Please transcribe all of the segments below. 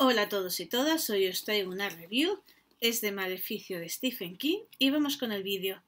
Hola a todos y todas, hoy os traigo una review, es de Maleficio de Stephen King y vamos con el vídeo.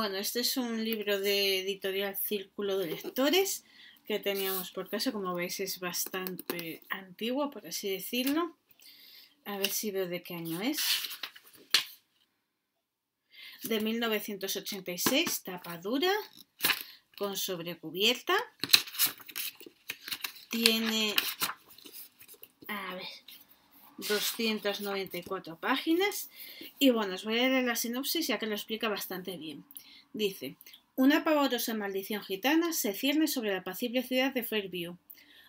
Bueno, este es un libro de editorial Círculo de Lectores que teníamos por casa, como veis es bastante antiguo, por así decirlo. A ver si veo de qué año es. De 1986, tapa dura, con sobrecubierta. Tiene, a ver, 294 páginas. Y bueno, os voy a leer la sinopsis ya que lo explica bastante bien. Dice, una pavorosa maldición gitana se cierne sobre la pacible ciudad de Fairview.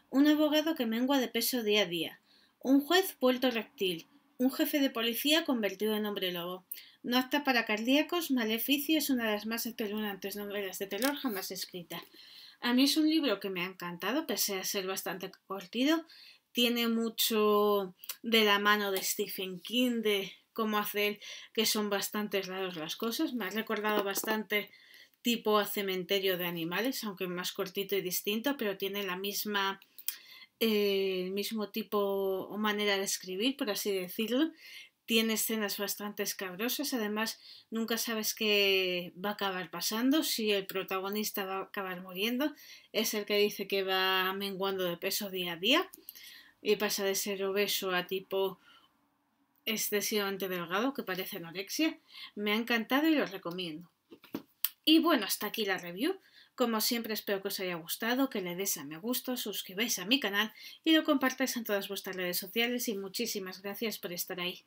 Un abogado que mengua de peso día a día. Un juez vuelto reptil. Un jefe de policía convertido en hombre lobo. No acta para cardíacos, Maleficio es una de las más espeluznantes novelas de terror jamás escrita. A mí es un libro que me ha encantado, pese a ser bastante cortido. Tiene mucho de la mano de Stephen King, de cómo hacer, que son bastantes raras las cosas. Me ha recordado bastante tipo a cementerio de animales, aunque más cortito y distinto, pero tiene la misma eh, el mismo tipo o manera de escribir, por así decirlo. Tiene escenas bastante escabrosas, además nunca sabes qué va a acabar pasando, si el protagonista va a acabar muriendo, es el que dice que va menguando de peso día a día y pasa de ser obeso a tipo excesivamente delgado que parece anorexia. Me ha encantado y los recomiendo. Y bueno, hasta aquí la review. Como siempre espero que os haya gustado, que le des a me gusta, suscribáis a mi canal y lo compartáis en todas vuestras redes sociales y muchísimas gracias por estar ahí.